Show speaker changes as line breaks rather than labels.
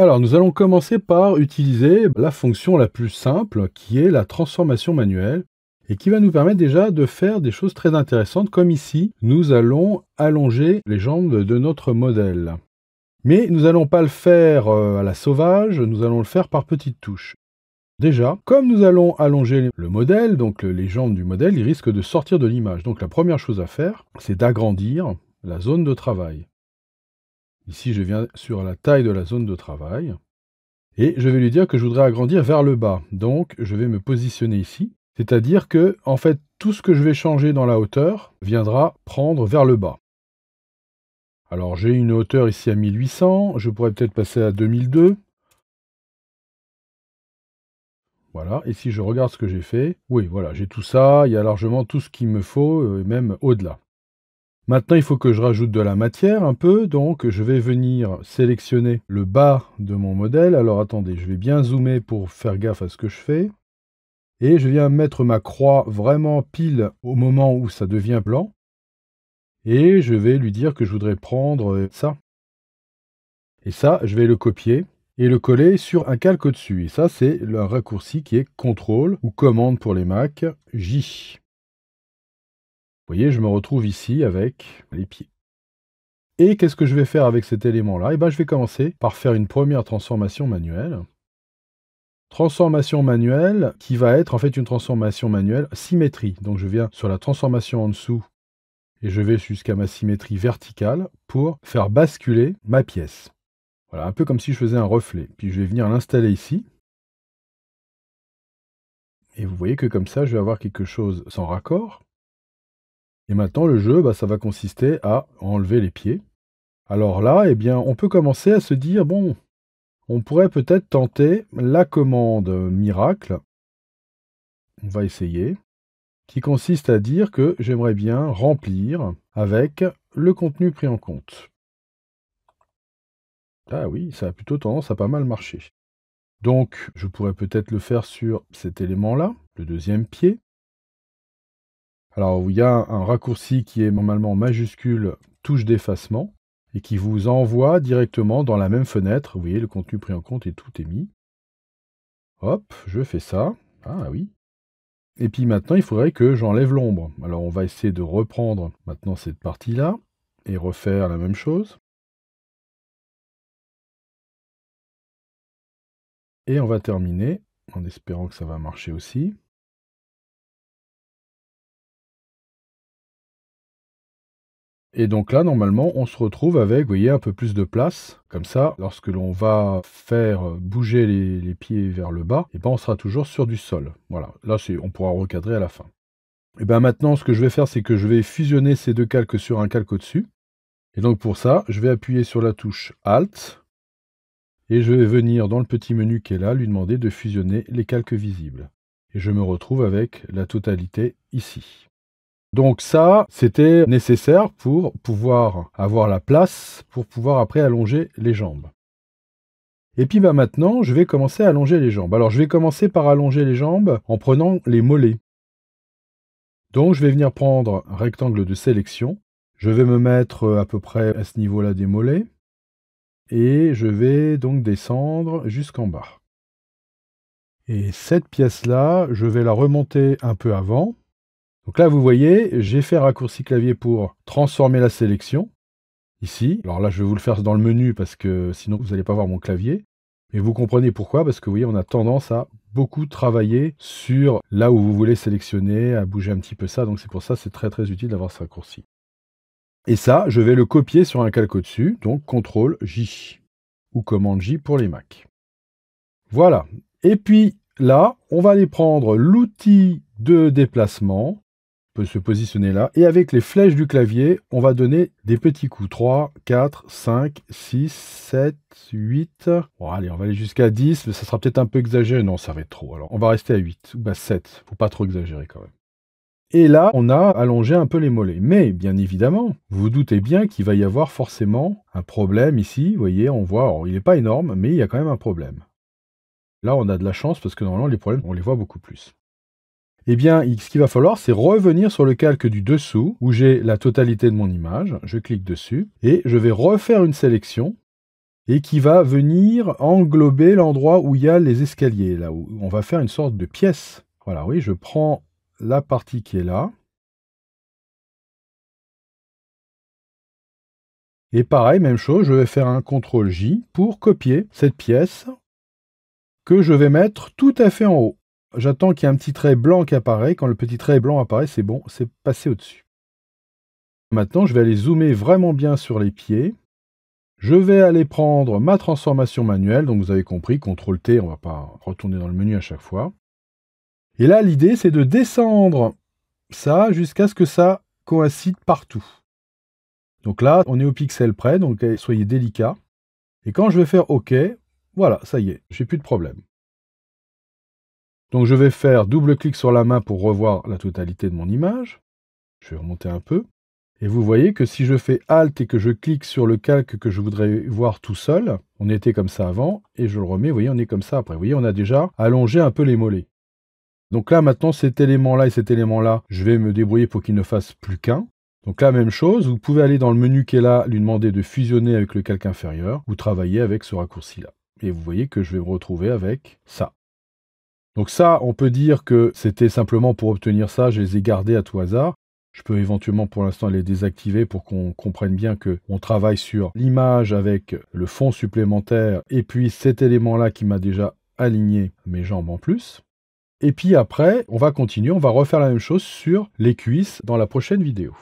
Alors, nous allons commencer par utiliser la fonction la plus simple, qui est la transformation manuelle, et qui va nous permettre déjà de faire des choses très intéressantes, comme ici, nous allons allonger les jambes de notre modèle. Mais nous n'allons pas le faire euh, à la sauvage, nous allons le faire par petites touches. Déjà, comme nous allons allonger le modèle, donc les jambes du modèle, ils risquent de sortir de l'image. Donc la première chose à faire, c'est d'agrandir la zone de travail. Ici, je viens sur la taille de la zone de travail. Et je vais lui dire que je voudrais agrandir vers le bas. Donc, je vais me positionner ici. C'est-à-dire que, en fait, tout ce que je vais changer dans la hauteur viendra prendre vers le bas. Alors, j'ai une hauteur ici à 1800. Je pourrais peut-être passer à 2002. Voilà, et si je regarde ce que j'ai fait, oui, voilà, j'ai tout ça, il y a largement tout ce qu'il me faut, euh, même au-delà. Maintenant, il faut que je rajoute de la matière un peu, donc je vais venir sélectionner le bas de mon modèle. Alors attendez, je vais bien zoomer pour faire gaffe à ce que je fais. Et je viens mettre ma croix vraiment pile au moment où ça devient blanc. Et je vais lui dire que je voudrais prendre ça. Et ça, je vais le copier et le coller sur un calque au-dessus. Et ça, c'est le raccourci qui est Ctrl ou commande pour les Mac, J. Vous voyez, je me retrouve ici avec les pieds. Et qu'est-ce que je vais faire avec cet élément-là eh bien, je vais commencer par faire une première transformation manuelle. Transformation manuelle qui va être en fait une transformation manuelle symétrie. Donc je viens sur la transformation en dessous et je vais jusqu'à ma symétrie verticale pour faire basculer ma pièce. Voilà, un peu comme si je faisais un reflet. Puis je vais venir l'installer ici. Et vous voyez que comme ça, je vais avoir quelque chose sans raccord. Et maintenant, le jeu, bah, ça va consister à enlever les pieds. Alors là, eh bien, on peut commencer à se dire, bon, on pourrait peut-être tenter la commande miracle. On va essayer. Qui consiste à dire que j'aimerais bien remplir avec le contenu pris en compte. Ah oui, ça a plutôt tendance à pas mal marcher. Donc, je pourrais peut-être le faire sur cet élément-là, le deuxième pied. Alors, il y a un raccourci qui est normalement majuscule touche d'effacement et qui vous envoie directement dans la même fenêtre. Vous voyez, le contenu pris en compte et tout est mis. Hop, je fais ça. Ah oui. Et puis maintenant, il faudrait que j'enlève l'ombre. Alors, on va essayer de reprendre maintenant cette partie-là et refaire la même chose. Et on va terminer en espérant que ça va marcher aussi. Et donc là, normalement, on se retrouve avec, voyez, un peu plus de place. Comme ça, lorsque l'on va faire bouger les, pieds vers le bas, et eh ben on sera toujours sur du sol. Voilà, là, on pourra recadrer à la fin. Et eh bien maintenant, ce que je vais faire, c'est que je vais fusionner ces deux calques sur un calque au-dessus. Et donc pour ça, je vais appuyer sur la touche Alt. Et je vais venir dans le petit menu qui est là, lui demander de fusionner les calques visibles. Et je me retrouve avec la totalité ici. Donc ça, c'était nécessaire pour pouvoir avoir la place, pour pouvoir après allonger les jambes. Et puis bah maintenant, je vais commencer à allonger les jambes. Alors je vais commencer par allonger les jambes en prenant les mollets. Donc je vais venir prendre un rectangle de sélection. Je vais me mettre à peu près à ce niveau-là des mollets. Et je vais donc descendre jusqu'en bas. Et cette pièce-là, je vais la remonter un peu avant donc là, vous voyez, j'ai fait raccourci clavier pour transformer la sélection, ici. Alors là, je vais vous le faire dans le menu parce que sinon, vous n'allez pas voir mon clavier. Mais vous comprenez pourquoi, parce que vous voyez, on a tendance à beaucoup travailler sur là où vous voulez sélectionner, à bouger un petit peu ça. Donc c'est pour ça, c'est très très utile d'avoir ce raccourci. Et ça, je vais le copier sur un calque au-dessus, donc CTRL J ou commande J pour les Mac. Voilà. Et puis là, on va aller prendre l'outil de déplacement peut se positionner là. Et avec les flèches du clavier, on va donner des petits coups. 3, 4, 5, 6, 7, 8. Bon, allez, on va aller jusqu'à 10, ça sera peut-être un peu exagéré. Non, ça va être trop. Alors, on va rester à 8 ou bah, 7. Faut pas trop exagérer quand même. Et là, on a allongé un peu les mollets. Mais bien évidemment, vous vous doutez bien qu'il va y avoir forcément un problème ici. Vous voyez, on voit, il n'est pas énorme, mais il y a quand même un problème. Là, on a de la chance parce que normalement, les problèmes, on les voit beaucoup plus eh bien, ce qu'il va falloir, c'est revenir sur le calque du dessous, où j'ai la totalité de mon image. Je clique dessus, et je vais refaire une sélection, et qui va venir englober l'endroit où il y a les escaliers, là où on va faire une sorte de pièce. Voilà, oui, je prends la partie qui est là. Et pareil, même chose, je vais faire un CTRL-J pour copier cette pièce que je vais mettre tout à fait en haut. J'attends qu'il y ait un petit trait blanc qui apparaît. Quand le petit trait blanc apparaît, c'est bon, c'est passé au-dessus. Maintenant, je vais aller zoomer vraiment bien sur les pieds. Je vais aller prendre ma transformation manuelle. Donc, vous avez compris, CTRL-T, on ne va pas retourner dans le menu à chaque fois. Et là, l'idée, c'est de descendre ça jusqu'à ce que ça coïncide partout. Donc là, on est au pixel près, donc eh, soyez délicat. Et quand je vais faire OK, voilà, ça y est, j'ai plus de problème. Donc je vais faire double clic sur la main pour revoir la totalité de mon image. Je vais remonter un peu. Et vous voyez que si je fais Alt et que je clique sur le calque que je voudrais voir tout seul, on était comme ça avant, et je le remets, vous voyez, on est comme ça après. Vous voyez, on a déjà allongé un peu les mollets. Donc là, maintenant, cet élément-là et cet élément-là, je vais me débrouiller pour qu'il ne fasse plus qu'un. Donc la même chose, vous pouvez aller dans le menu qui est là, lui demander de fusionner avec le calque inférieur, ou travailler avec ce raccourci-là. Et vous voyez que je vais me retrouver avec ça. Donc ça, on peut dire que c'était simplement pour obtenir ça, je les ai gardés à tout hasard. Je peux éventuellement pour l'instant les désactiver pour qu'on comprenne bien qu'on travaille sur l'image avec le fond supplémentaire et puis cet élément-là qui m'a déjà aligné mes jambes en plus. Et puis après, on va continuer, on va refaire la même chose sur les cuisses dans la prochaine vidéo.